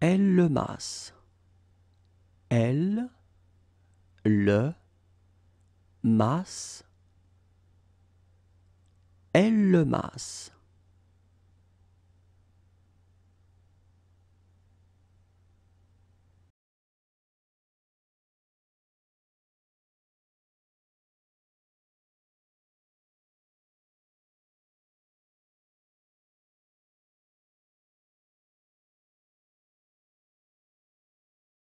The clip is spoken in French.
Elle le masse. Elle le masse. Elle le masse.